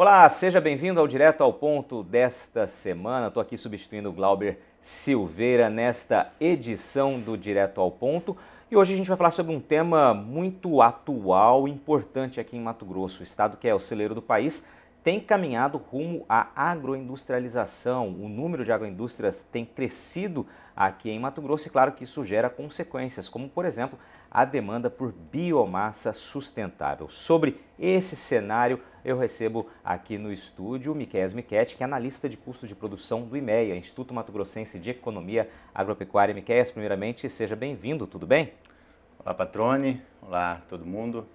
Olá, seja bem-vindo ao Direto ao Ponto desta semana. Estou aqui substituindo o Glauber Silveira nesta edição do Direto ao Ponto. E hoje a gente vai falar sobre um tema muito atual, importante aqui em Mato Grosso. O estado que é o celeiro do país tem caminhado rumo à agroindustrialização. O número de agroindústrias tem crescido aqui em Mato Grosso e claro que isso gera consequências, como por exemplo a demanda por biomassa sustentável. Sobre esse cenário, eu recebo aqui no estúdio o Miquel Miquete, que é analista de custo de produção do IMEA, Instituto Mato Grossense de Economia Agropecuária. Miquel, primeiramente, seja bem-vindo, tudo bem? Olá, Patrone. Olá, todo mundo.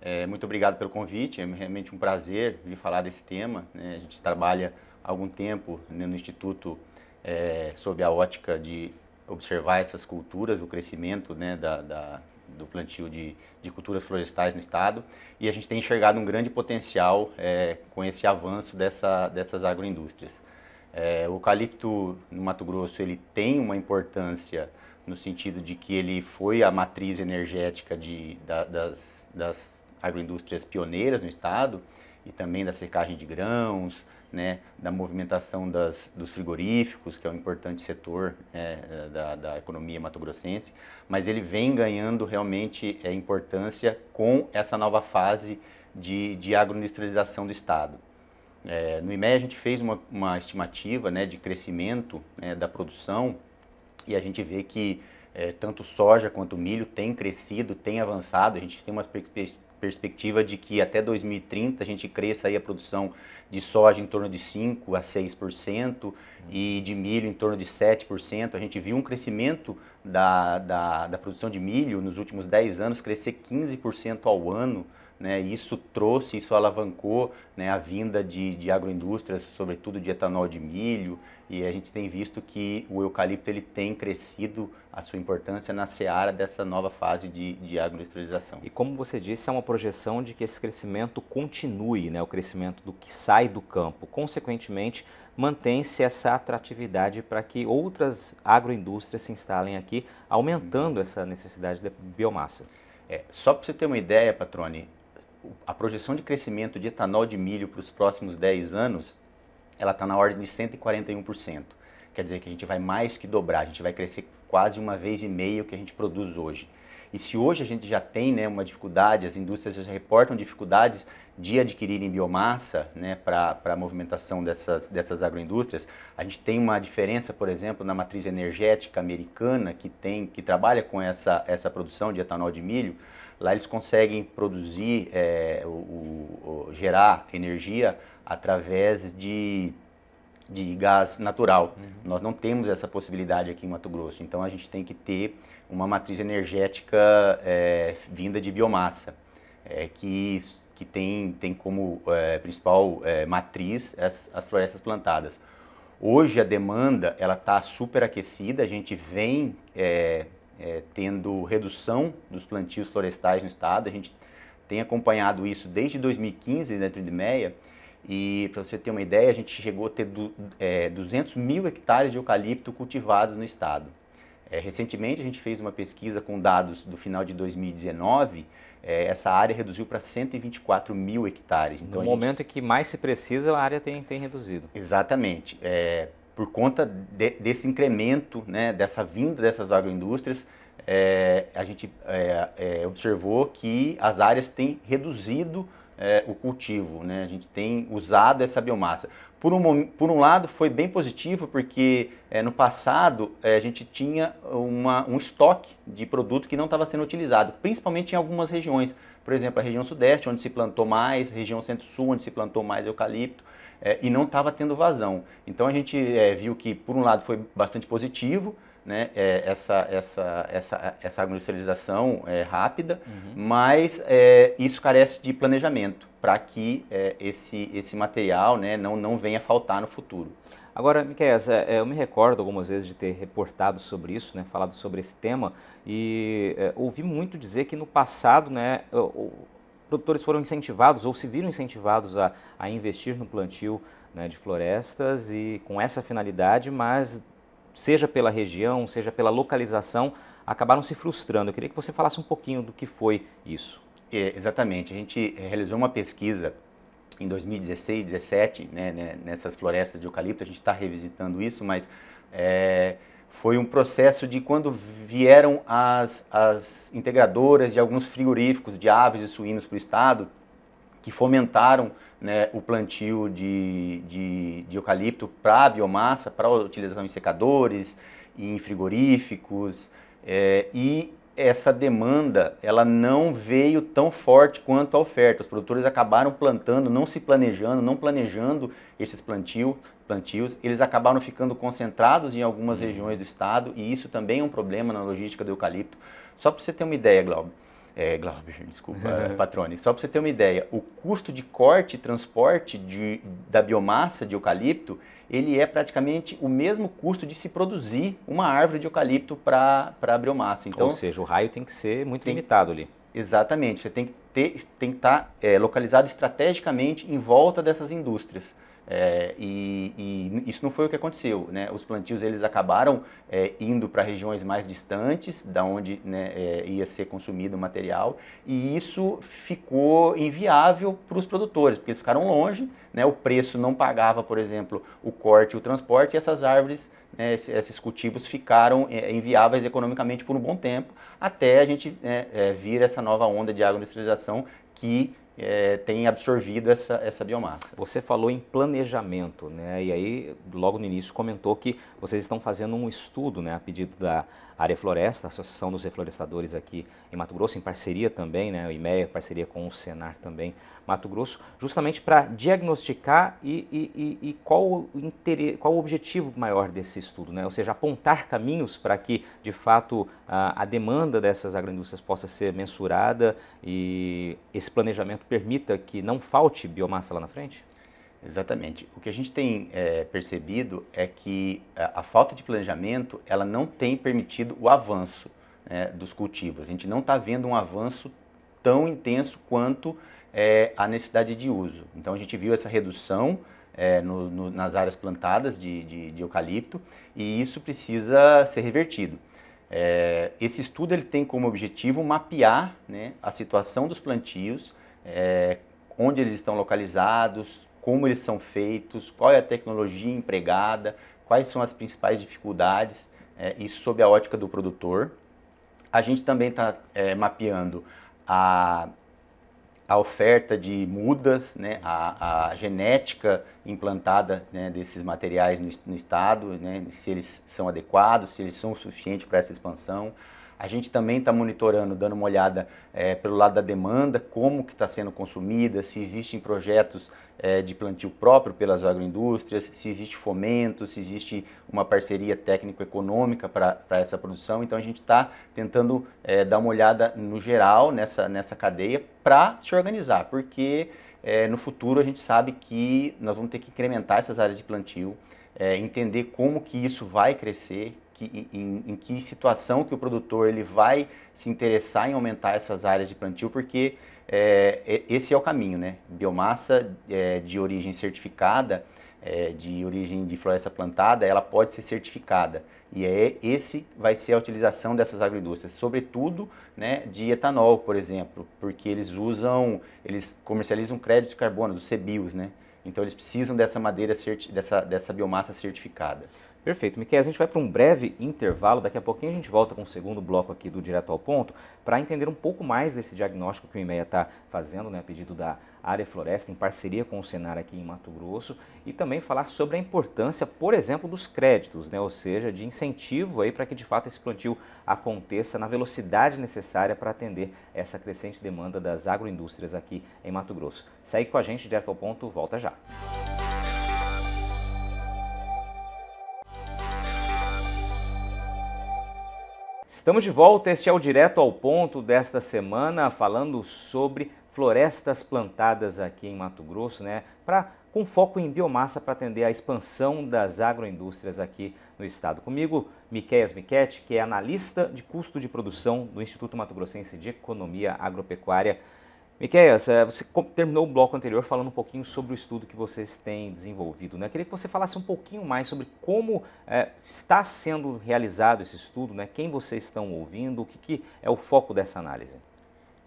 É, muito obrigado pelo convite, é realmente um prazer vir falar desse tema. Né? A gente trabalha há algum tempo né, no Instituto é, sob a ótica de observar essas culturas, o crescimento né, da, da, do plantio de, de, culturas florestais no estado e a gente tem enxergado um grande potencial é, com esse avanço dessa, dessas agroindústrias. É, o eucalipto no Mato Grosso ele tem uma importância no sentido de que ele foi a matriz energética de, da, das, das agroindústrias pioneiras no estado e também da secagem de grãos, né, da movimentação das, dos frigoríficos, que é um importante setor é, é, da, da, economia matogrossense, mas ele vem ganhando realmente é, importância com essa nova fase de, de agroindustrialização do Estado. É, no IMEA a gente fez uma, uma estimativa né, de crescimento né, da produção e a gente vê que é, tanto soja quanto milho tem crescido, tem avançado. A gente tem uma perspectiva de que até 2030 a gente cresça aí a produção de soja em torno de 5 a 6% uhum. e de milho em torno de 7%. A gente viu um crescimento da, da, da produção de milho nos últimos 10 anos crescer 15% ao ano né, isso trouxe, isso alavancou né, a vinda de, de agroindústrias, sobretudo de etanol de milho, e a gente tem visto que o eucalipto ele tem crescido a sua importância na seara dessa nova fase de, de agroindustrialização. E como você disse, é uma projeção de que esse crescimento continue, né, o crescimento do que sai do campo. Consequentemente, mantém-se essa atratividade para que outras agroindústrias se instalem aqui, aumentando uhum. essa necessidade de biomassa. É, só para você ter uma ideia, Patrone, a projeção de crescimento de etanol de milho para os próximos 10 anos, ela está na ordem de 141%. Quer dizer que a gente vai mais que dobrar, a gente vai crescer quase uma vez e meia o que a gente produz hoje. E se hoje a gente já tem né, uma dificuldade, as indústrias já reportam dificuldades de adquirirem biomassa né, para a movimentação dessas, dessas agroindústrias, a gente tem uma diferença, por exemplo, na matriz energética americana que tem que trabalha com essa, essa produção de etanol de milho, Lá eles conseguem produzir, é, o, o, gerar energia através de, de gás natural. Uhum. Nós não temos essa possibilidade aqui em Mato Grosso, então a gente tem que ter uma matriz energética é, vinda de biomassa, é, que, que tem, tem como é, principal é, matriz as, as florestas plantadas. Hoje a demanda ela está superaquecida, a gente vem é, é, tendo redução dos plantios florestais no estado. A gente tem acompanhado isso desde 2015 dentro de MEIA. E para você ter uma ideia, a gente chegou a ter du, é, 200 mil hectares de eucalipto cultivados no estado. É, recentemente, a gente fez uma pesquisa com dados do final de 2019. É, essa área reduziu para 124 mil hectares. Então, no gente... momento em que mais se precisa, a área tem, tem reduzido. Exatamente. É, por conta de, desse incremento, né, dessa vinda dessas agroindústrias, é, a gente é, é, observou que as áreas têm reduzido é, o cultivo, né? a gente tem usado essa biomassa. Por um, por um lado, foi bem positivo, porque é, no passado é, a gente tinha uma, um estoque de produto que não estava sendo utilizado, principalmente em algumas regiões. Por exemplo, a região sudeste, onde se plantou mais, região centro-sul, onde se plantou mais eucalipto é, e não estava tendo vazão. Então a gente é, viu que, por um lado, foi bastante positivo, né, é, essa, essa, essa, essa agroindustrialização é, rápida, uhum. mas é, isso carece de planejamento para que é, esse, esse material né, não, não venha faltar no futuro. Agora, Miquel, é, é, eu me recordo algumas vezes de ter reportado sobre isso, né, falado sobre esse tema, e ouvi muito dizer que no passado né, produtores foram incentivados ou se viram incentivados a, a investir no plantio né, de florestas e com essa finalidade, mas seja pela região, seja pela localização, acabaram se frustrando. Eu queria que você falasse um pouquinho do que foi isso. É, exatamente. A gente eh, realizou uma pesquisa em 2016, 2017, né, né, nessas florestas de eucalipto. A gente está revisitando isso, mas é, foi um processo de quando vieram as, as integradoras de alguns frigoríficos de aves e suínos para o estado, que fomentaram né, o plantio de, de, de eucalipto para biomassa, para utilização em secadores, em frigoríficos, é, e essa demanda ela não veio tão forte quanto a oferta. Os produtores acabaram plantando, não se planejando, não planejando esses plantio, plantios. Eles acabaram ficando concentrados em algumas uhum. regiões do estado e isso também é um problema na logística do eucalipto. Só para você ter uma ideia, Glauber, é, Glauber desculpa, Patrone, só para você ter uma ideia, o custo de corte e transporte de, da biomassa de eucalipto ele é praticamente o mesmo custo de se produzir uma árvore de eucalipto para a biomassa. Então, Ou seja, o raio tem que ser muito tem, limitado ali. Exatamente, você tem que ter, tem que tá, estar eh, é, localizado estrategicamente em volta dessas indústrias. É, e, e, isso não foi o que aconteceu. Né? Os plantios eles acabaram é, indo para regiões mais distantes, da onde né, é, ia ser consumido o material, e isso ficou inviável para os produtores, porque eles ficaram longe, né? o preço não pagava, por exemplo, o corte e o transporte, e essas árvores, né, esses cultivos ficaram é, inviáveis economicamente por um bom tempo, até a gente né, é, vir essa nova onda de agroindustrialização que é, tem absorvido essa, essa biomassa. Você falou em planejamento, né? E aí, logo no início, comentou que vocês estão fazendo um estudo, né, a pedido da Área Floresta, a Associação dos Reflorestadores aqui em Mato Grosso, em parceria também, né, o IMEA, parceria com o Senar também, Mato Grosso, justamente para diagnosticar e, e, e, qual, o interesse, qual o objetivo maior desse estudo, né? ou seja, apontar caminhos para que, de fato, a, a demanda dessas agroindústrias possa ser mensurada e esse planejamento permita que não falte biomassa lá na frente? Exatamente. O que a gente tem é, percebido é que a, a, falta de planejamento ela não tem permitido o avanço né, dos cultivos. A gente não está vendo um avanço tão intenso quanto é, a necessidade de uso. Então a gente viu essa redução é, no, no, nas áreas plantadas de, de, de, eucalipto e isso precisa ser revertido. É, esse estudo ele tem como objetivo mapear né, a situação dos plantios, é, onde eles estão localizados, como eles são feitos, qual é a tecnologia empregada, quais são as principais dificuldades, é, isso sob a ótica do produtor. A gente também está é, mapeando a, a oferta de mudas, né, a, a genética implantada né, desses materiais no, no estado, né, se eles são adequados, se eles são suficientes para essa expansão a gente também está monitorando, dando uma olhada é, pelo lado da demanda, como que está sendo consumida, se existem projetos é, de plantio próprio pelas agroindústrias, se existe fomento, se existe uma parceria técnico-econômica para essa produção. Então a gente está tentando é, dar uma olhada no geral nessa, nessa cadeia para se organizar, porque no futuro a gente sabe que nós vamos ter que incrementar essas áreas de plantio, entender como que isso vai crescer, que, em, em, que situação que o produtor ele vai se interessar em aumentar essas áreas de plantio, porque é, esse é o caminho, né? Biomassa é, de origem certificada, é, de origem de floresta plantada, ela pode ser certificada. E é esse vai ser a utilização dessas agroindústrias, sobretudo né, de etanol, por exemplo, porque eles usam, eles comercializam crédito de carbono, os CBIOS, né? Então eles precisam dessa madeira, dessa, dessa biomassa certificada. Perfeito. Miquel, a gente vai para um breve intervalo, daqui a pouquinho a gente volta com o segundo bloco aqui do Direto ao Ponto, para entender um pouco mais desse diagnóstico que o IMEA está fazendo, né, a pedido da Área Floresta, em parceria com o Senar aqui em Mato Grosso, e também falar sobre a importância, por exemplo, dos créditos, né, ou seja, de incentivo aí para que de fato esse plantio aconteça na velocidade necessária para atender essa crescente demanda das agroindústrias aqui em Mato Grosso. Segue com a gente, Direto ao Ponto, volta já. Música Estamos de volta, este é o Direto ao Ponto desta semana, falando sobre florestas plantadas aqui em Mato Grosso, né, pra, com foco em biomassa para atender a expansão das agroindústrias aqui no estado. Comigo, Miqueias Miquete, que é analista de custo de produção do Instituto Mato Grossense de Economia Agropecuária. Miqueias, eh, você terminou o bloco anterior falando um pouquinho sobre o estudo que vocês têm desenvolvido. Né? Eu queria que você falasse um pouquinho mais sobre como é, está sendo realizado esse estudo, né? quem vocês estão ouvindo, o que, que é o foco dessa análise.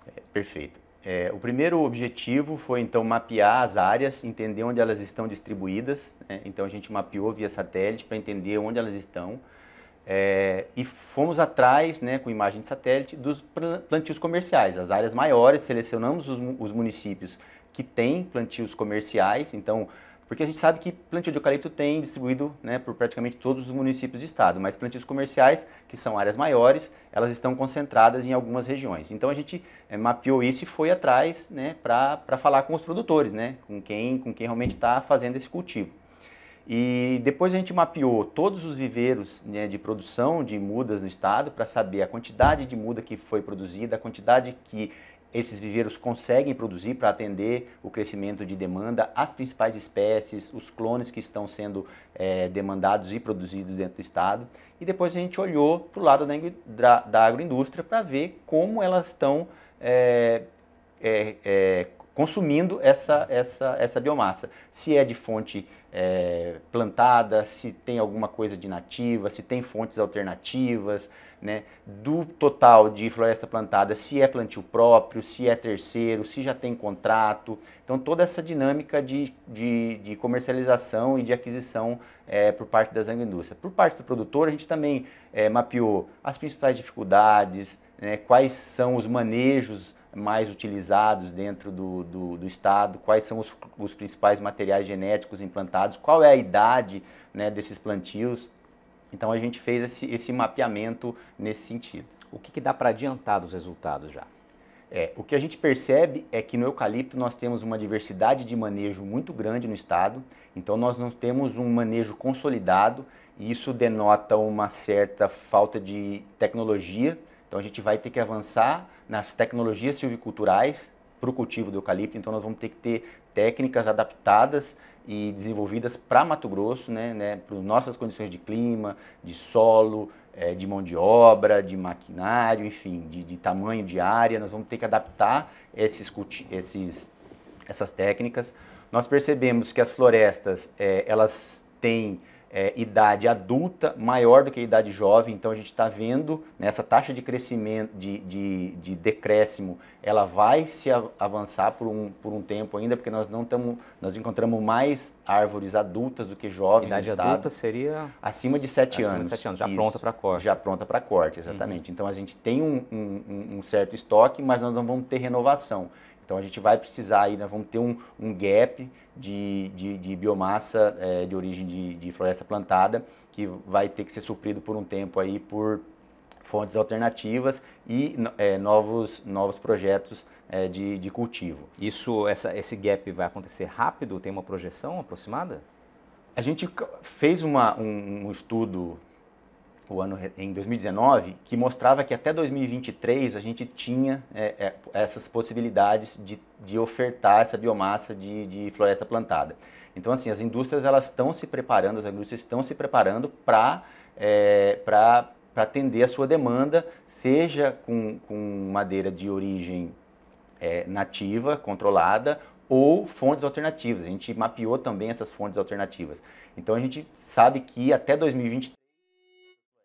É, perfeito. É, o primeiro objetivo foi então mapear as áreas, entender onde elas estão distribuídas. Né? Então a gente mapeou via satélite para entender onde elas estão. É, e fomos atrás, né, com imagem de satélite, dos plantios comerciais, as áreas maiores, selecionamos os, os municípios que têm plantios comerciais, então, porque a gente sabe que plantio de eucalipto tem distribuído né, por praticamente todos os municípios do estado, mas plantios comerciais, que são áreas maiores, elas estão concentradas em algumas regiões. Então a gente é, mapeou isso e foi atrás né, para falar com os produtores, né, com, quem, com quem realmente está fazendo esse cultivo. E depois a gente mapeou todos os viveiros né, de produção de mudas no estado para saber a quantidade de muda que foi produzida, a quantidade que esses viveiros conseguem produzir para atender o crescimento de demanda, as principais espécies, os clones que estão sendo é, demandados e produzidos dentro do estado. E depois a gente olhou para o lado da, da agroindústria para ver como elas estão é, é, é consumindo essa, essa, essa biomassa. Se é de fonte é, plantada, se tem alguma coisa de nativa, se tem fontes alternativas, né? do total de floresta plantada, se é plantio próprio, se é terceiro, se já tem contrato. Então, toda essa dinâmica de, de, de comercialização e de aquisição é, por parte das agroindústrias. Por parte do produtor, a gente também é, mapeou as principais dificuldades, né? quais são os manejos mais utilizados dentro do, do, do estado, quais são os, os, principais materiais genéticos implantados, qual é a idade né, desses plantios. Então a gente fez esse, esse mapeamento nesse sentido. O que, que dá para adiantar dos resultados já? É, o que a gente percebe é que no eucalipto nós temos uma diversidade de manejo muito grande no estado, então nós não temos um manejo consolidado e isso denota uma certa falta de tecnologia então a gente vai ter que avançar nas tecnologias silviculturais para o cultivo do eucalipto, então nós vamos ter que ter técnicas adaptadas e desenvolvidas para Mato Grosso, né, né, para nossas condições de clima, de solo, é, de mão de obra, de maquinário, enfim, de, de, tamanho de área. Nós vamos ter que adaptar esses, esses, essas técnicas. Nós percebemos que as florestas é, elas têm é, idade adulta maior do que a idade jovem, então a gente está vendo nessa né, taxa de crescimento, de, de, de, decréscimo, ela vai se avançar por um, por um tempo ainda, porque nós não estamos, nós encontramos mais árvores adultas do que jovens. Idade adulta seria acima de 7 acima anos. De 7 anos, já Isso. pronta para corte. Já pronta para corte, exatamente. Uhum. Então a gente tem um, um, um certo estoque, mas nós não vamos ter renovação. Então a gente vai precisar aí, nós né, vamos ter um, um gap de, de, de biomassa é, de origem de, de floresta plantada que vai ter que ser suprido por um tempo aí por fontes alternativas e é, novos, novos projetos é, de, de cultivo. Isso, essa, esse gap vai acontecer rápido? Tem uma projeção aproximada? A gente fez uma, um, um estudo o ano em 2019, que mostrava que até 2023 a gente tinha é, é, essas possibilidades de, de ofertar essa biomassa de, de floresta plantada. Então, assim, as indústrias elas estão se preparando, as indústrias estão se preparando para é, para atender a sua demanda, seja com, com madeira de origem é, nativa, controlada, ou fontes alternativas. A gente mapeou também essas fontes alternativas. Então a gente sabe que até 2023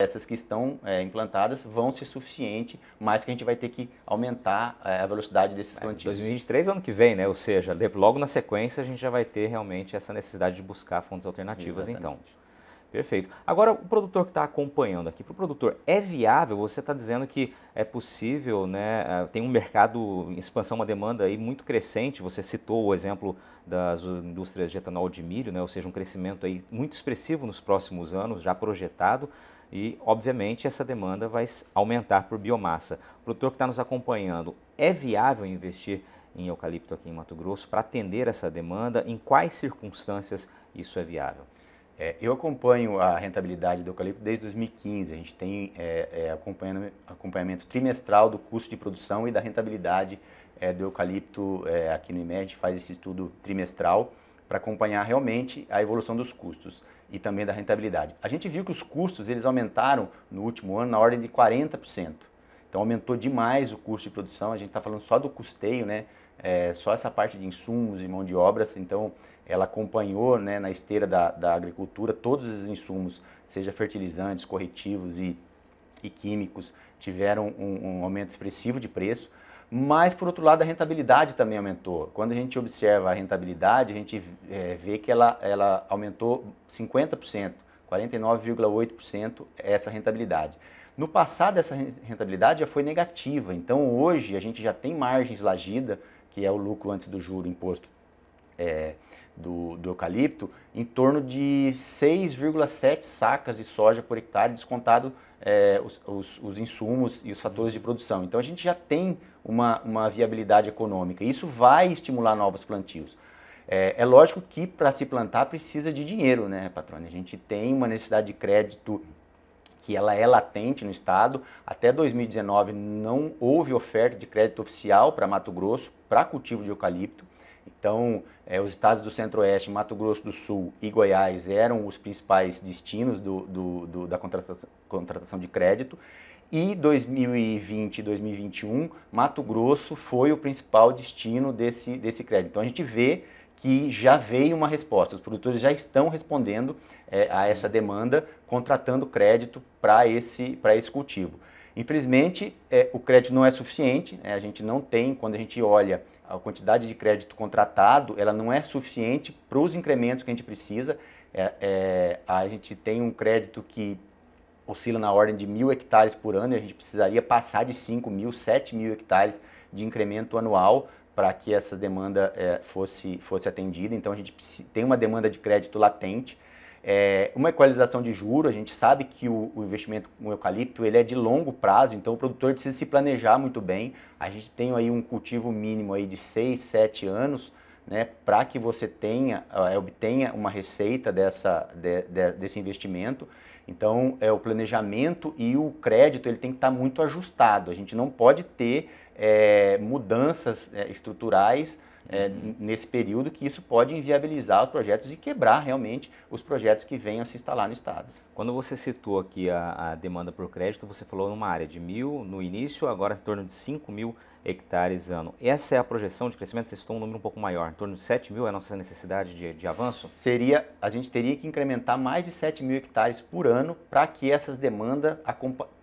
essas que estão é, implantadas vão ser suficiente, mas que a gente vai ter que aumentar é, a velocidade desses plantios. É, 2023 ano que vem, né? Ou seja, logo na sequência a gente já vai ter realmente essa necessidade de buscar fontes alternativas então. Exatamente. então. Perfeito. Agora, o produtor que está acompanhando aqui, para o produtor, é viável? Você está dizendo que é possível, né? É, tem um mercado em expansão, uma demanda aí muito crescente. Você citou o exemplo das indústrias de etanol de milho, né? Ou seja, um crescimento aí muito expressivo nos próximos anos, já projetado e, obviamente, essa demanda vai aumentar por biomassa. O produtor que está nos acompanhando, é viável investir em eucalipto aqui em Mato Grosso para atender essa demanda? Em quais circunstâncias isso é viável? É, eu acompanho a rentabilidade do eucalipto desde 2015. A gente tem é, é, acompanhamento, acompanhamento, trimestral do custo de produção e da rentabilidade é, do eucalipto é, aqui no IMED. A gente faz esse estudo trimestral para acompanhar realmente a evolução dos custos e também da rentabilidade. A gente viu que os custos eles aumentaram no último ano na ordem de 40%. Então aumentou demais o custo de produção. A gente está falando só do custeio, né? É, só essa parte de insumos e mão de obras. Então ela acompanhou né, na esteira da, da agricultura todos os insumos, seja fertilizantes, corretivos e, e químicos, tiveram um, um aumento expressivo de preço. Mas, por outro lado, a rentabilidade também aumentou. Quando a gente observa a rentabilidade, a gente é, vê que ela, ela aumentou 50%, 49,8% essa rentabilidade. No passado, essa rentabilidade já foi negativa. Então, hoje, a gente já tem margens lagida, que é o lucro antes do juro imposto é, do, do eucalipto, em torno de 6,7 sacas de soja por hectare descontado é, os, os, os, insumos e os fatores de produção. Então a gente já tem uma, uma viabilidade econômica. Isso vai estimular novos plantios. É, é lógico que para se plantar precisa de dinheiro, né, patrônia? A gente tem uma necessidade de crédito que ela é latente no estado. Até 2019 não houve oferta de crédito oficial para Mato Grosso para cultivo de eucalipto. Então, é, os estados do Centro-Oeste, Mato Grosso do Sul e Goiás eram os principais destinos do, do, do, da contratação, contratação de crédito. E 2020 e 2021, Mato Grosso foi o principal destino desse, desse crédito. Então, a gente vê que já veio uma resposta. Os produtores já estão respondendo é, a essa demanda, contratando crédito para esse, esse cultivo. Infelizmente, é, o crédito não é suficiente, né? a gente não tem, quando a gente olha a quantidade de crédito contratado ela não é suficiente para os incrementos que a gente precisa. É, é, a gente tem um crédito que oscila na ordem de mil hectares por ano e a gente precisaria passar de 5 mil, 7 mil hectares de incremento anual para que essa demanda é, fosse, fosse atendida. Então a gente tem uma demanda de crédito latente. É, uma equalização de juro, a gente sabe que o, o, investimento com eucalipto ele é de longo prazo, então o produtor precisa se planejar muito bem. A gente tem aí um cultivo mínimo aí de 6, 7 anos, né, para que você tenha, uh, obtenha uma receita dessa, de, de, desse investimento. Então, é o planejamento e o crédito ele tem que estar tá muito ajustado. A gente não pode ter é, mudanças é, estruturais é, nesse período que isso pode inviabilizar os projetos e quebrar realmente os projetos que venham a se instalar no Estado. Quando você citou aqui a, a, demanda por crédito, você falou numa área de mil no início, agora em torno de 5 mil hectares ano. Essa é a projeção de crescimento? Você citou um número um pouco maior, em torno de 7 mil é a nossa necessidade de, de avanço? Seria, a gente teria que incrementar mais de 7 mil hectares por ano para que essas demandas,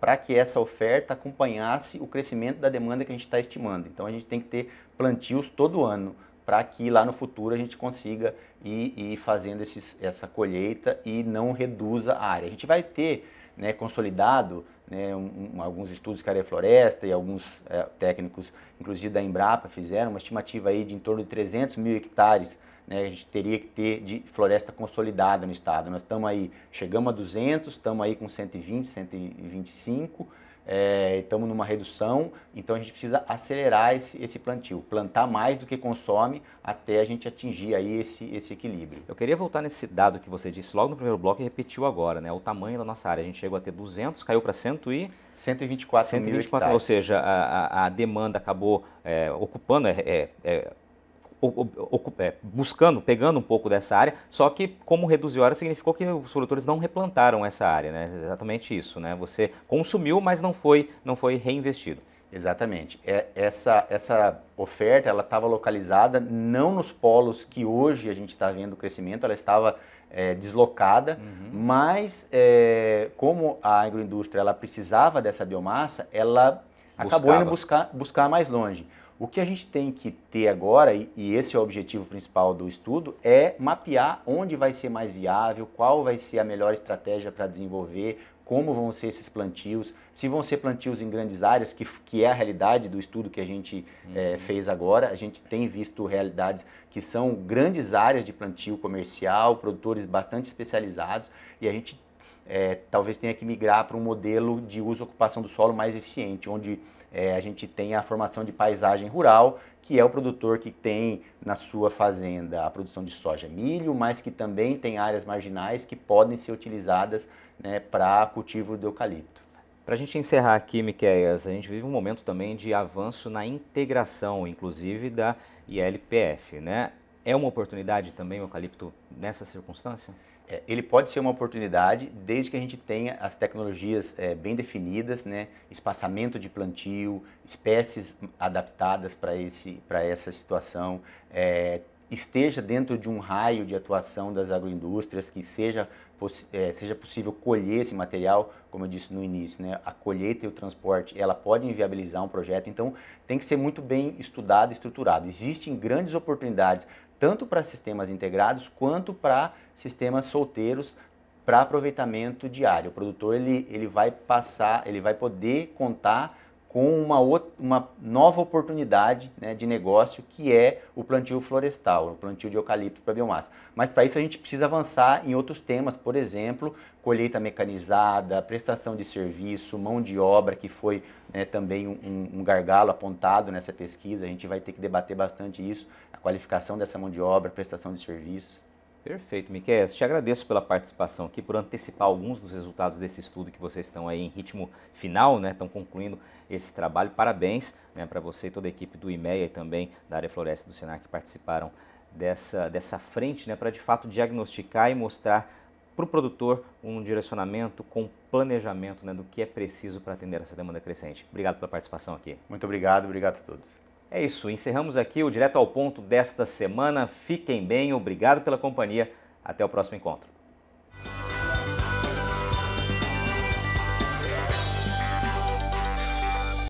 para que essa oferta acompanhasse o crescimento da demanda que a gente está estimando. Então a gente tem que ter plantios todo ano para que lá no futuro a gente consiga ir, ir fazendo esses, essa colheita e não reduza a área. A gente vai ter né, consolidado né, um, um, alguns estudos que a área floresta e alguns é, técnicos, inclusive da Embrapa, fizeram uma estimativa aí de em torno de 300 mil hectares né, a gente teria que ter de floresta consolidada no estado. Nós estamos aí, chegamos a 200, estamos aí com 120, 125 é, estamos numa redução, então a gente precisa acelerar esse, esse plantio, plantar mais do que consome até a gente atingir aí esse, esse equilíbrio. Eu queria voltar nesse dado que você disse logo no primeiro bloco e repetiu agora, né? O tamanho da nossa área, a gente chegou a ter 200, caiu para 100 e... 124, 124 mil hectares. Ou seja, a, a, a demanda acabou é, ocupando, é, é, é é, buscando, pegando um pouco dessa área, só que como reduziu a área significou que os produtores não replantaram essa área, né? Exatamente isso, né? Você consumiu, mas não foi, não foi reinvestido. Exatamente. É, essa, essa oferta ela estava localizada não nos polos que hoje a gente está vendo o crescimento, ela estava é, deslocada, uhum. mas é, como a agroindústria ela precisava dessa biomassa, ela Buscava. acabou indo buscar, buscar mais longe. O que a gente tem que ter agora, e esse é o objetivo principal do estudo, é mapear onde vai ser mais viável, qual vai ser a melhor estratégia para desenvolver, como vão ser esses plantios, se vão ser plantios em grandes áreas, que, que é a realidade do estudo que a gente uhum. é, fez agora. A gente tem visto realidades que são grandes áreas de plantio comercial, produtores bastante especializados, e a gente é, talvez tenha que migrar para um modelo de uso e ocupação do solo mais eficiente, onde é, a gente tem a formação de paisagem rural, que é o produtor que tem na sua fazenda a produção de soja milho, mas que também tem áreas marginais que podem ser utilizadas né, para cultivo do eucalipto. Para a gente encerrar aqui, Miqueias, a gente vive um momento também de avanço na integração, inclusive da ILPF, né? É uma oportunidade também o eucalipto nessa circunstância? É, ele pode ser uma oportunidade desde que a gente tenha as tecnologias é, bem definidas, né? espaçamento de plantio, espécies adaptadas para essa situação, é, esteja dentro de um raio de atuação das agroindústrias, que seja é, seja possível colher esse material, como eu disse no início, né? a colheita e o transporte, ela pode inviabilizar um projeto, então tem que ser muito bem estudado e estruturado. Existem grandes oportunidades, tanto para sistemas integrados quanto para sistemas solteiros, para aproveitamento diário. O produtor ele, ele vai passar, ele vai poder contar com uma, outra, uma nova oportunidade né, de negócio que é o plantio florestal, o plantio de eucalipto para biomassa. Mas para isso a gente precisa avançar em outros temas, por exemplo, colheita mecanizada, prestação de serviço, mão de obra, que foi né, também um, um, gargalo apontado nessa pesquisa. A gente vai ter que debater bastante isso, a qualificação dessa mão de obra, prestação de serviço. Perfeito, Miquel. Te agradeço pela participação aqui, por antecipar alguns dos resultados desse estudo que vocês estão aí em ritmo final, né? Estão concluindo esse trabalho. Parabéns né, para você e toda a equipe do IMEA e também da área floresta do Senar que participaram dessa, dessa frente, né? Para de fato diagnosticar e mostrar para o produtor um direcionamento com planejamento né, do que é preciso para atender essa demanda crescente. Obrigado pela participação aqui. Muito obrigado, obrigado a todos. É isso, encerramos aqui o Direto ao Ponto desta semana. Fiquem bem, obrigado pela companhia. Até o próximo encontro.